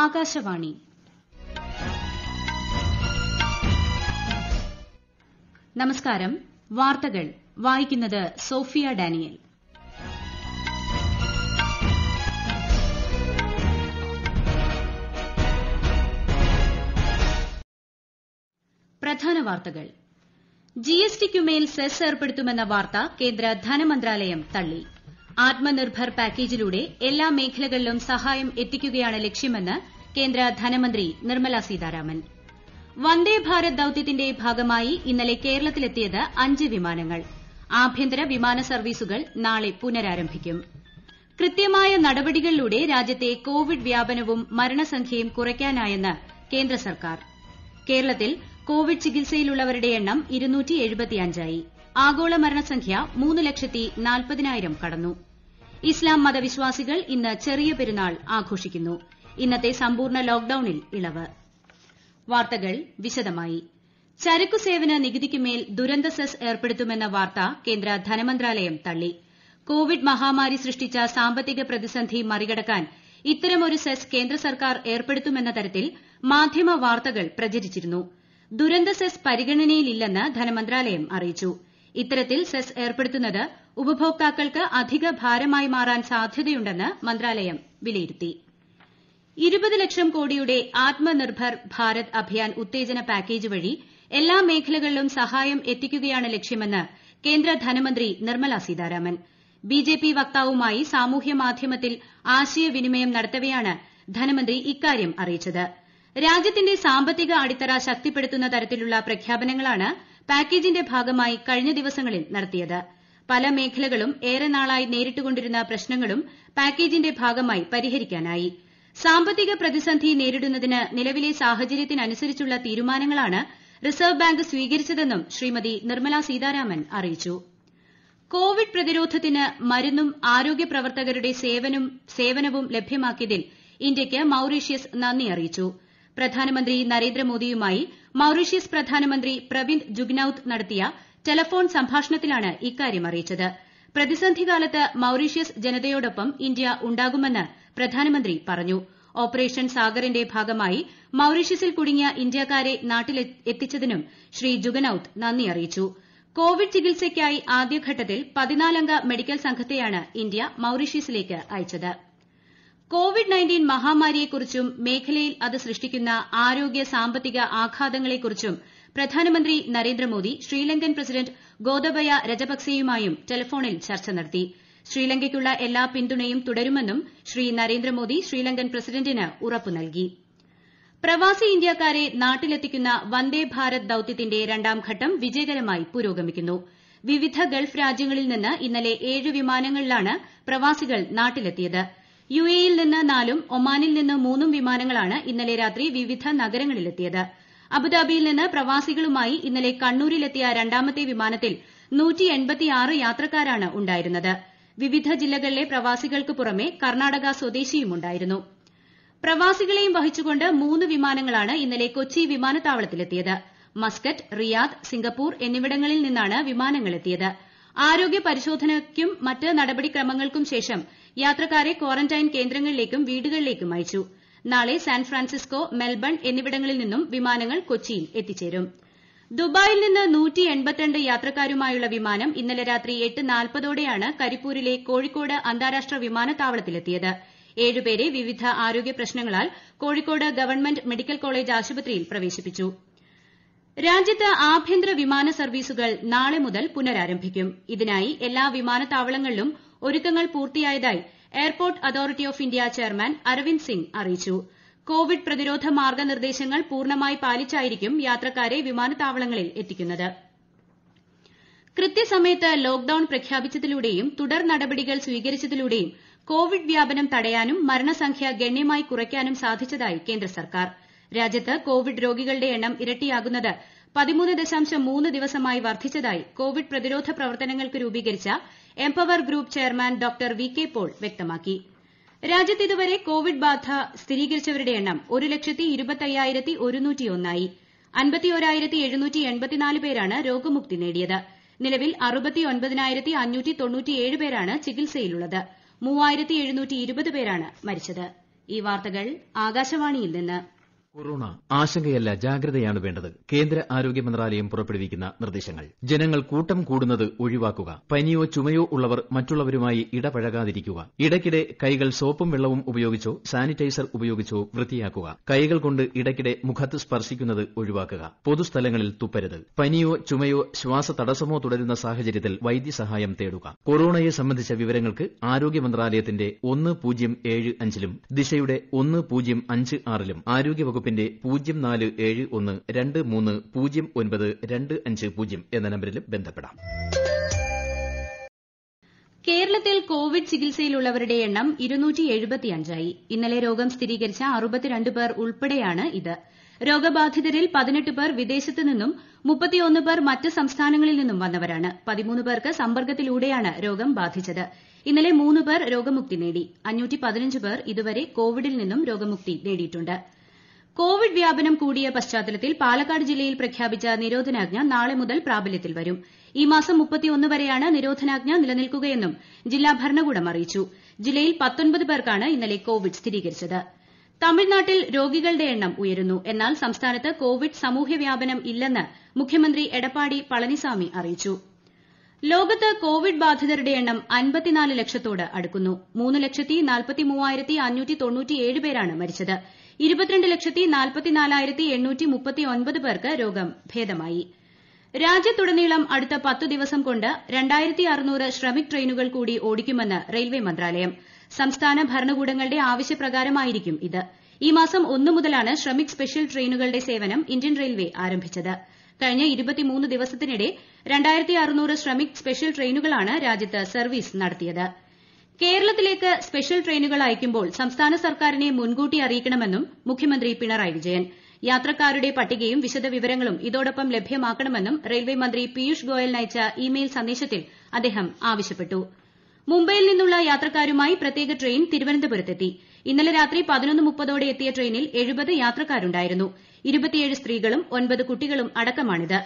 ആകാശവാണി നമസ്കാരം വാർത്തകൾ വായിക്കുന്നത് സോഫിയ ഡാനിയൽ പ്രധാന വാർത്തകൾ ടിക്കുമേൽ സെസ് ഏർപ്പെടുത്തുമെന്ന വാർത്ത കേന്ദ്ര ധനമന്ത്രാലയം തള്ളി ആത്മനിർഭർ പാക്കേജിലൂടെ എല്ലാ മേഖലകളിലും സഹായം എത്തിക്കുകയാണ് ലക്ഷ്യമെന്ന് കേന്ദ്ര ധനമന്ത്രി നിർമ്മല സീതാരാമൻ ഭാരത് ദൌത്യത്തിന്റെ ഭാഗമായി ഇന്നലെ കേരളത്തിലെത്തിയത് അഞ്ച് വിമാനങ്ങൾ ആഭ്യന്തര വിമാന സർവീസുകൾ നാളെ പുനരാരംഭിക്കും കൃത്യമായ നടപടികളിലൂടെ രാജ്യത്തെ കോവിഡ് വ്യാപനവും മരണസംഖ്യയും കുറയ്ക്കാനായെന്ന് കേന്ദ്ര സർക്കാർ കേരളത്തിൽ കോവിഡ് ചികിത്സയിലുള്ളവരുടെ എണ്ണം ആഗോള മരണസംഖ്യ മൂന്ന് ലക്ഷത്തി നാൽപ്പതിനായിരം കടന്നു ഇസ്ലാം മതവിശ്വാസികൾ വിശ്വാസികൾ ഇന്ന് ചെറിയ പെരുന്നാൾ ആഘോഷിക്കുന്നു ഇന്നത്തെ സമ്പൂർണ്ണ ലോക്ഡൌണിൽ ഇളവ് വാർത്തകൾ വിശദമായി ചരക്കു സേവന മേൽ ദുരന്ത സെസ് ഏർപ്പെടുത്തുമെന്ന വാർത്ത കേന്ദ്ര ധനമന്ത്രാലയം തള്ളി കോവിഡ് മഹാമാരി സൃഷ്ടിച്ച സാമ്പത്തിക പ്രതിസന്ധി മറികടക്കാൻ ഇത്തരമൊരു സെസ് കേന്ദ്ര സർക്കാർ ഏർപ്പെടുത്തുമെന്ന തരത്തിൽ മാധ്യമ വാർത്തകൾ പ്രചരിച്ചിരുന്നു ദുരന്ത സെസ് പരിഗണനയിലില്ലെന്ന് ധനമന്ത്രാലയം അറിയിച്ചു ഇത്തരത്തിൽ സെസ് ഏർപ്പെടുത്തുന്നത് ഉപഭോക്താക്കൾക്ക് അധിക ഭാരമായി മാറാൻ സാധ്യതയുണ്ടെന്ന് മന്ത്രാലയം വിലയിരുത്തി ഇരുപത് ലക്ഷം കോടിയുടെ ആത്മനിർഭർ ഭാരത് അഭിയാൻ ഉത്തേജന പാക്കേജ് വഴി എല്ലാ മേഖലകളിലും സഹായം എത്തിക്കുകയാണ് ലക്ഷ്യമെന്ന് കേന്ദ്ര ധനമന്ത്രി നിർമ്മല സീതാരാമൻ ബിജെപി വക്താവുമായി സാമൂഹ്യ മാധ്യമത്തിൽ ആശയവിനിമയം നടത്തവെയാണ് ധനമന്ത്രി ഇക്കാര്യം അറിയിച്ചത് രാജ്യത്തിന്റെ സാമ്പത്തിക അടിത്തറ ശക്തിപ്പെടുത്തുന്ന തരത്തിലുള്ള പ്രഖ്യാപനങ്ങളാണ് അറിയിച്ചത് പാക്കേജിന്റെ ഭാഗമായി കഴിഞ്ഞ ദിവസങ്ങളിൽ നടത്തിയത് പല മേഖലകളും ഏറെ നാളായി നേരിട്ടുകൊണ്ടിരുന്ന പ്രശ്നങ്ങളും പാക്കേജിന്റെ ഭാഗമായി പരിഹരിക്കാനായി സാമ്പത്തിക പ്രതിസന്ധി നേരിടുന്നതിന് നിലവിലെ സാഹചര്യത്തിനനുസരിച്ചുള്ള തീരുമാനങ്ങളാണ് റിസർവ് ബാങ്ക് സ്വീകരിച്ചതെന്നും ശ്രീമതി നിർമ്മല സീതാരാമൻ അറിയിച്ചു കോവിഡ് പ്രതിരോധത്തിന് മരുന്നും ആരോഗ്യ പ്രവർത്തകരുടെ സേവനവും ലഭ്യമാക്കിയതിൽ ഇന്ത്യയ്ക്ക് മൌറീഷ്യസ് നന്ദി അറിയിച്ചു പ്രധാനമന്ത്രി നരേന്ദ്രമോദിയുമായി മൌറീഷ്യസ് പ്രധാനമന്ത്രി പ്രവിന്ദ് ജുഗ്നൌത്ത് നടത്തിയ ടെലഫോൺ സംഭാഷണത്തിലാണ് ഇക്കാര്യം പ്രതിസന്ധി കാലത്ത് മൌറീഷ്യസ് ജനതയോടൊപ്പം ഇന്ത്യ ഉണ്ടാകുമെന്ന് പ്രധാനമന്ത്രി പറഞ്ഞു ഓപ്പറേഷൻ സാഗറിന്റെ ഭാഗമായി മൌറീഷ്യസിൽ കുടുങ്ങിയ ഇന്ത്യക്കാരെ നാട്ടിലെത്തിച്ചതിനും ശ്രീ ജുഗ്നൌത്ത് നന്ദി അറിയിച്ചു കോവിഡ് ചികിത്സയ്ക്കായി ആദ്യഘട്ടത്തിൽ പതിനാലംഗ മെഡിക്കൽ സംഘത്തെയാണ് ഇന്ത്യ മൌറീഷ്യസിലേക്ക് അയച്ചത് കോവിഡ് മഹാമാരിയെക്കുറിച്ചും മേഖലയിൽ അത് സൃഷ്ടിക്കുന്ന ആരോഗ്യ സാമ്പത്തിക ആഘാതങ്ങളെക്കുറിച്ചും പ്രധാനമന്ത്രി നരേന്ദ്രമോദി ശ്രീലങ്കൻ പ്രസിഡന്റ് ഗോദബയ രജപക്സെയുമായും ടെലഫോണിൽ ചർച്ച നടത്തി ശ്രീലങ്കയ്ക്കുള്ള എല്ലാ പിന്തുണയും തുടരുമെന്നും ശ്രീ നരേന്ദ്രമോദി ശ്രീലങ്കൻ പ്രസിഡന്റിന് ഉറപ്പു നൽകി പ്രവാസി ഇന്ത്യക്കാരെ നാട്ടിലെത്തിക്കുന്ന വന്ദേ ഭാരത് ദൌത്യത്തിന്റെ ഘട്ടം വിജയകരമായി പുരോഗമിക്കുന്നു വിവിധ ഗൾഫ് രാജ്യങ്ങളിൽ നിന്ന് ഇന്നലെ ഏഴ് വിമാനങ്ങളിലാണ് പ്രവാസികൾ നാട്ടിലെത്തിയത് യുഎഇയിൽ നിന്ന് നാലും ഒമാനിൽ നിന്ന് മൂന്നും വിമാനങ്ങളാണ് ഇന്നലെ രാത്രി വിവിധ നഗരങ്ങളിലെത്തിയത് അബുദാബിയിൽ നിന്ന് പ്രവാസികളുമായി ഇന്നലെ കണ്ണൂരിലെത്തിയ രണ്ടാമത്തെ വിമാനത്തിൽ വിവിധ ജില്ലകളിലെ പ്രവാസികൾക്ക് പുറമെ കർണാടക സ്വദേശിയുമുണ്ടായിരുന്നു പ്രവാസികളെയും വഹിച്ചുകൊണ്ട് മൂന്ന് വിമാനങ്ങളാണ് ഇന്നലെ കൊച്ചി വിമാനത്താവളത്തിലെത്തിയത് മസ്കറ്റ് റിയാദ് സിംഗപ്പൂർ എന്നിവിടങ്ങളിൽ നിന്നാണ് വിമാനങ്ങൾ എത്തിയത് ആരോഗ്യ പരിശോധനയ്ക്കും മറ്റ് നടപടിക്രമങ്ങൾക്കും ശേഷം യാത്രക്കാരെ ക്വാറന്റൈൻ കേന്ദ്രങ്ങളിലേക്കും വീടുകളിലേക്കും അയച്ചു നാളെ സാൻ ഫ്രാൻസിസ്കോ മെൽബൺ എന്നിവിടങ്ങളിൽ നിന്നും വിമാനങ്ങൾ കൊച്ചിയിൽ എത്തിച്ചേരും ദുബായിൽ നിന്ന് യാത്രക്കാരുമായുള്ള വിമാനം ഇന്നലെ രാത്രി എട്ട് നാൽപ്പതോടെയാണ് കരിപ്പൂരിലെ കോഴിക്കോട് അന്താരാഷ്ട്ര വിമാനത്താവളത്തിലെത്തിയത് ഏഴുപേരെ വിവിധ ആരോഗ്യ പ്രശ്നങ്ങളാൽ കോഴിക്കോട് ഗവൺമെന്റ് മെഡിക്കൽ കോളേജ് ആശുപത്രിയിൽ പ്രവേശിപ്പിച്ചു രാജ്യത്ത് ആഭ്യന്തര വിമാന സർവീസുകൾ നാളെ മുതൽ പുനരാരംഭിക്കും ഇതിനായി എല്ലാ വിമാനത്താവളങ്ങളിലും ഒ ഒരുക്കങ്ങൾ പൂർത്തിയായതായി airport authority of India chairman Aravind Singh അറിയിച്ചു കോവിഡ് പ്രതിരോധ മാർഗ്ഗനിർദ്ദേശങ്ങൾ പൂർണ്ണമായി പാലിച്ചായിരിക്കും യാത്രക്കാരെ വിമാനത്താവളങ്ങളിൽ എത്തിക്കുന്നത് കൃത്യസമയത്ത് ലോക്ഡൌൺ പ്രഖ്യാപിച്ചതിലൂടെയും തുടർ നടപടികൾ സ്വീകരിച്ചതിലൂടെയും കോവിഡ് വ്യാപനം തടയാനും മരണസംഖ്യ ഗണ്യമായി കുറയ്ക്കാനും സാധിച്ചതായി കേന്ദ്ര സർക്കാർ രാജ്യത്ത് കോവിഡ് രോഗികളുടെ എണ്ണം ഇരട്ടിയാകുന്നത് പതിമൂന്ന് ദശാംശം മൂന്ന് ദിവസമായി വർദ്ധിച്ചതായി കോവിഡ് പ്രതിരോധ പ്രവർത്തനങ്ങൾക്ക് രൂപീകരിച്ച empower group chairman Dr V K Paul വ്യക്തമാക്കി രാജ്യത്ത് ഇതുവരെ കോവിഡ് ബാധ സ്ഥിരീകരിച്ചവരുടെ എണ്ണം ഒരു ലക്ഷത്തി ഇരുപത്തയ്യായിരത്തി ഒരുന്നൂറ്റിയൊന്നായി അൻപത്തിയോരായിരത്തി എഴുന്നൂറ്റി എൺപത്തിനാല് പേരാണ് രോഗമുക്തി നേടിയത് നിലവിൽ അറുപത്തിയൊൻപതിനായിരത്തി അഞ്ഞൂറ്റി തൊണ്ണൂറ്റിയേഴ് പേരാണ് ചികിത്സയിലുള്ളത് മൂവായിരത്തി എഴുന്നൂറ്റി ഇരുപത് പേരാണ് മരിച്ചത് കൊറോണ ആശങ്കയല്ല ജാഗ്രതയാണ് വേണ്ടത് കേന്ദ്ര ആരോഗ്യ മന്ത്രാലയം പുറപ്പെടുവിക്കുന്ന നിർദ്ദേശങ്ങൾ ജനങ്ങൾ കൂട്ടം കൂടുന്നത് ഒഴിവാക്കുക പനിയോ ചുമയോ ഉള്ളവർ മറ്റുള്ളവരുമായി ഇടപഴകാതിരിക്കുക ഇടയ്ക്കിടെ കൈകൾ സോപ്പും വെള്ളവും ഉപയോഗിച്ചോ സാനിറ്റൈസർ ഉപയോഗിച്ചോ വൃത്തിയാക്കുക കൈകൾ കൊണ്ട് ഇടയ്ക്കിടെ മുഖത്ത് സ്പർശിക്കുന്നത് ഒഴിവാക്കുക പൊതുസ്ഥലങ്ങളിൽ തുപ്പരുത് പനിയോ ചുമയോ തടസ്സമോ തുടരുന്ന സാഹചര്യത്തിൽ വൈദ്യസഹായം തേടുക കൊറോണയെ സംബന്ധിച്ച വിവരങ്ങൾക്ക് ആരോഗ്യ മന്ത്രാലയത്തിന്റെ ഒന്ന് പൂജ്യം ഏഴ് അഞ്ചിലും ദിശയുടെ ഒന്ന് പൂജ്യം അഞ്ച് ആറിലും ആരോഗ്യ വകുപ്പിന്റെ പൂജ്യം നാല് ഏഴ് ഒന്ന് രണ്ട് മൂന്ന് പൂജ്യം ഒൻപത് രണ്ട് അഞ്ച് പൂജ്യം എന്ന നമ്പരിലും ബന്ധപ്പെടാം കേരളത്തിൽ കോവിഡ് ചികിത്സയിലുള്ളവരുടെ എണ്ണം ഇന്നലെ രോഗം സ്ഥിരീകരിച്ച പേർ ഉൾപ്പെടെയാണ് ഇത് രോഗബാധിതരിൽ പേർ വിദേശത്ത് നിന്നും പേർ മറ്റ് സംസ്ഥാനങ്ങളിൽ നിന്നും വന്നവരാണ് പേർക്ക് സമ്പർക്കത്തിലൂടെയാണ് രോഗം ബാധിച്ചത് ഇന്നലെ പേർ രോഗമുക്തി നേടി പേർ ഇതുവരെ കോവിഡിൽ നിന്നും രോഗമുക്തി നേടിയിട്ടു ് കോവിഡ് വ്യാപനം കൂടിയ പശ്ചാത്തലത്തിൽ പാലക്കാട് ജില്ലയിൽ പ്രഖ്യാപിച്ച നിരോധനാജ്ഞ നാളെ മുതൽ പ്രാബല്യത്തിൽ വരും ഈ മാസം വരെയാണ് നിരോധനാജ്ഞ നിലനിൽക്കുകയെന്നും ജില്ലാ ഭരണകൂടം അറിയിച്ചു ജില്ലയിൽ പേർക്കാണ് ഇന്നലെ കോവിഡ് സ്ഥിരീകരിച്ചത് തമിഴ്നാട്ടിൽ രോഗികളുടെ എണ്ണം ഉയരുന്നു എന്നാൽ സംസ്ഥാനത്ത് കോവിഡ് സമൂഹ വ്യാപനം ഇല്ലെന്ന് മുഖ്യമന്ത്രി എടപ്പാടി പളനിസാമി അറിയിച്ചു ലോകത്ത് കോവിഡ് ബാധിതരുടെ എണ്ണം ലക്ഷത്തോട് അടുക്കുന്നു പേരാണ് മരിച്ചത് രാജ്യത്തുടനീളം അടുത്ത പത്ത് ദിവസം കൊണ്ട് ശ്രമിക് ട്രെയിനുകൾ കൂടി ഓടിക്കുമെന്ന് റെയിൽവേ മന്ത്രാലയം സംസ്ഥാന ഭരണകൂടങ്ങളുടെ ആവശ്യപ്രകാരമായിരിക്കും ഇത് ഈ മാസം ഒന്ന് മുതലാണ് ശ്രമിക് സ്പെഷ്യൽ ട്രെയിനുകളുടെ സേവനം ഇന്ത്യൻ റെയിൽവേ ആരംഭിച്ചത് കഴിഞ്ഞ ദിവസത്തിനിടെ ശ്രമിക് സ്പെഷ്യൽ ട്രെയിനുകളാണ് രാജ്യത്ത് സർവ്വീസ് നടത്തിയത് കേരളത്തിലേക്ക് സ്പെഷ്യൽ ട്രെയിനുകൾ അയക്കുമ്പോൾ സംസ്ഥാന സർക്കാരിനെ മുൻകൂട്ടി അറിയിക്കണമെന്നും മുഖ്യമന്ത്രി പിണറായി വിജയൻ യാത്രക്കാരുടെ പട്ടികയും വിശദവിവരങ്ങളും ഇതോടൊപ്പം ലഭ്യമാക്കണമെന്നും റെയിൽവേ മന്ത്രി പിയൂഷ് ഗോയലിനയച്ച ഇ മെയിൽ സന്ദേശത്തിൽ അദ്ദേഹം ആവശ്യപ്പെട്ടു മുംബൈയിൽ നിന്നുള്ള യാത്രക്കാരുമായി പ്രത്യേക ട്രെയിൻ തിരുവനന്തപുരത്തെത്തി ഇന്നലെ രാത്രി പതിനൊന്ന് എത്തിയ ട്രെയിനിൽ യാത്രക്കാരുണ്ടായിരുന്നു സ്ത്രീകളും ഒൻപത് കുട്ടികളും അടക്കമാണിത്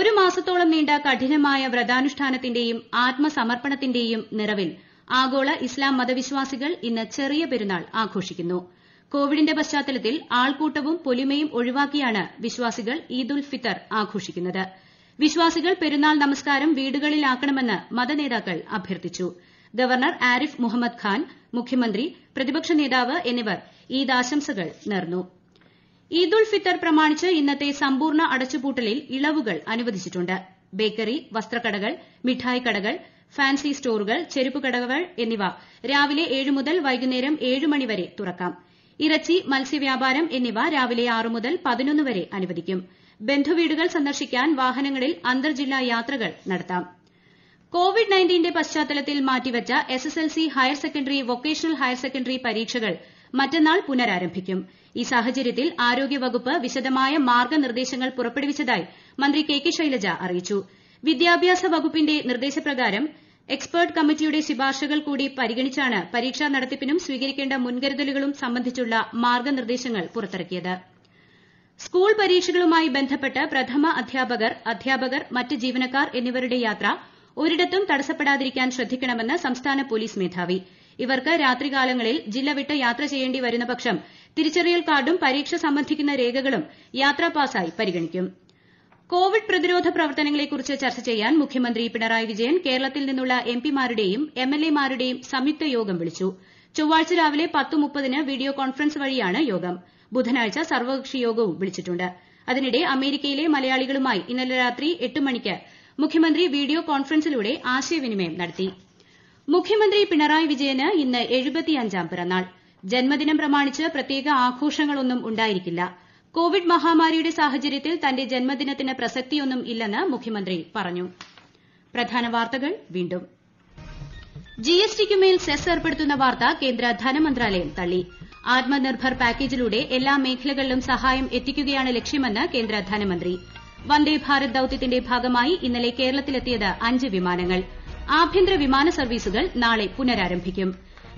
ഒരു മാസത്തോളം നീണ്ട കഠിനമായ വ്രതാനുഷ്ഠാനത്തിന്റെയും ആത്മസമർപ്പണത്തിന്റെയും നിറവിൽ ആഗോള ഇസ്ലാം മതവിശ്വാസികൾ ഇന്ന് ചെറിയ പെരുന്നാൾ ആഘോഷിക്കുന്നു കോവിഡിന്റെ പശ്ചാത്തലത്തിൽ ആൾക്കൂട്ടവും പൊലിമയും ഒഴിവാക്കിയാണ് വിശ്വാസികൾ ഈദ് ഉൽ ഫിത്തർ ആഘോഷിക്കുന്നത് വിശ്വാസികൾ പെരുന്നാൾ നമസ്കാരം വീടുകളിലാക്കണമെന്ന് മതനേതാക്കൾ അഭ്യർത്ഥിച്ചു ഗവർണർ ആരിഫ് മുഹമ്മദ് ഖാൻ മുഖ്യമന്ത്രി പ്രതിപക്ഷ നേതാവ് എന്നിവർ ഈദ് ആശംസകൾ നേർന്നു ഈദ് ഉൽ ഫിത്തർ പ്രമാണിച്ച് ഇന്നത്തെ സമ്പൂർണ്ണ അടച്ചുപൂട്ടലിൽ ഇളവുകൾ അനുവദിച്ചിട്ടുണ്ട് ബേക്കറി വസ്ത്രക്കടകൾ മിഠായിക്കടകൾ ഫാൻസി സ്റ്റോറുകൾ കടകൾ എന്നിവ രാവിലെ ഏഴ് മുതൽ വൈകുന്നേരം ഏഴ് മണി വരെ തുറക്കാം ഇറച്ചി മത്സ്യവ്യാപാരം എന്നിവ രാവിലെ ആറ് മുതൽ പതിനൊന്ന് വരെ അനുവദിക്കും ബന്ധുവീടുകൾ സന്ദർശിക്കാൻ വാഹനങ്ങളിൽ അന്തർജില്ലാ യാത്രകൾ നടത്താം കോവിഡ് ന്റെ പശ്ചാത്തലത്തിൽ മാറ്റിവച്ച SSLC higher secondary vocational higher secondary പരീക്ഷകൾ മറ്റന്നാൾ പുനരാരംഭിക്കും ഈ സാഹചര്യത്തിൽ ആരോഗ്യവകുപ്പ് വിശദമായ മാർഗ്ഗനിർദ്ദേശങ്ങൾ പുറപ്പെടുവിച്ചതായി മന്ത്രി കെ കെ ശൈലജ അറിയിച്ചു വിദ്യാഭ്യാസ വകുപ്പിന്റെ നിർദ്ദേശപ്രകാരം എക്സ്പെർട്ട് കമ്മിറ്റിയുടെ ശുപാർശകൾ കൂടി പരിഗണിച്ചാണ് പരീക്ഷാ നടത്തിപ്പിനും സ്വീകരിക്കേണ്ട മുൻകരുതലുകളും സംബന്ധിച്ചുള്ള മാർഗ്ഗനിർദ്ദേശങ്ങൾ പുറത്തിറക്കിയത് സ്കൂൾ പരീക്ഷകളുമായി ബന്ധപ്പെട്ട് പ്രഥമ അധ്യാപകർ അധ്യാപകർ മറ്റ് ജീവനക്കാർ എന്നിവരുടെ യാത്ര ഒരിടത്തും തടസ്സപ്പെടാതിരിക്കാൻ ശ്രദ്ധിക്കണമെന്ന് സംസ്ഥാന പോലീസ് മേധാവി ഇവർക്ക് രാത്രികാലങ്ങളിൽ ജില്ല വിട്ട് യാത്ര ചെയ്യേണ്ടി വരുന്ന പക്ഷം തിരിച്ചറിയൽ കാർഡും പരീക്ഷ സംബന്ധിക്കുന്ന രേഖകളും യാത്രാപാസായി പരിഗണിക്കും കോവിഡ് പ്രതിരോധ പ്രവർത്തനങ്ങളെക്കുറിച്ച് ചർച്ച ചെയ്യാൻ മുഖ്യമന്ത്രി പിണറായി വിജയൻ കേരളത്തിൽ നിന്നുള്ള എംപിമാരുടെയും എംഎൽഎമാരുടെയും സംയുക്ത യോഗം വിളിച്ചു ചൊവ്വാഴ്ച രാവിലെ പത്തുമുപ്പതിന് വീഡിയോ കോൺഫറൻസ് വഴിയാണ് യോഗം ബുധനാഴ്ച സർവ്വകക്ഷി യോഗവും വിളിച്ചിട്ടുണ്ട് അതിനിടെ അമേരിക്കയിലെ മലയാളികളുമായി ഇന്നലെ രാത്രി എട്ട് മണിക്ക് മുഖ്യമന്ത്രി വീഡിയോ കോൺഫറൻസിലൂടെ ആശയവിനിമയം നടത്തി മുഖ്യമന്ത്രി പിണറായി വിജയന് ഇന്ന് എഴുപത്തിയഞ്ചാം പിറന്നാൾ ജന്മദിനം പ്രമാണിച്ച് പ്രത്യേക ആഘോഷങ്ങളൊന്നും ഉണ്ടായിരിക്കില്ലു കോവിഡ് മഹാമാരിയുടെ സാഹചര്യത്തിൽ തന്റെ ജന്മദിനത്തിന് പ്രസക്തിയൊന്നും ഇല്ലെന്ന് മുഖ്യമന്ത്രി പറഞ്ഞു ജിഎസ്ടിക്കുമേൽ സെസ് ഏർപ്പെടുത്തുന്ന വാർത്ത കേന്ദ്ര ധനമന്ത്രാലയം തള്ളി ആത്മനിർഭർ പാക്കേജിലൂടെ എല്ലാ മേഖലകളിലും സഹായം എത്തിക്കുകയാണ് ലക്ഷ്യമെന്ന് കേന്ദ്ര ധനമന്ത്രി ഭാരത് ദൌത്യത്തിന്റെ ഭാഗമായി ഇന്നലെ കേരളത്തിലെത്തിയത് അഞ്ച് വിമാനങ്ങൾ ആഭ്യന്തര വിമാന സർവ്വീസുകൾ നാളെ പുനരാരംഭിക്കും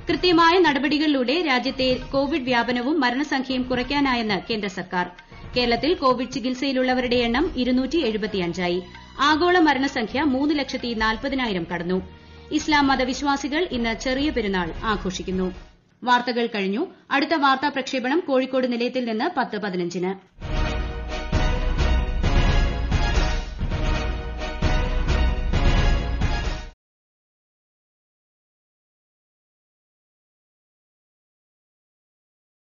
കൃത്യമായ നടപടികളിലൂടെ രാജ്യത്തെ കോവിഡ് വ്യാപനവും മരണസംഖ്യയും കുറയ്ക്കാനായെന്ന് കേന്ദ്ര സർക്കാർ കേരളത്തിൽ കോവിഡ് ചികിത്സയിലുള്ളവരുടെ എണ്ണം ആഗോള മരണസംഖ്യ മൂന്ന് ലക്ഷത്തി നാൽപ്പതിനായിരം കടന്നു ഇസ്ലാം മത വിശ്വാസികൾ ഇന്ന് ചെറിയ പെരുന്നാൾ ആഘോഷിക്കുന്നു വാർത്തകൾ കഴിഞ്ഞു അടുത്ത കോഴിക്കോട് നിന്ന്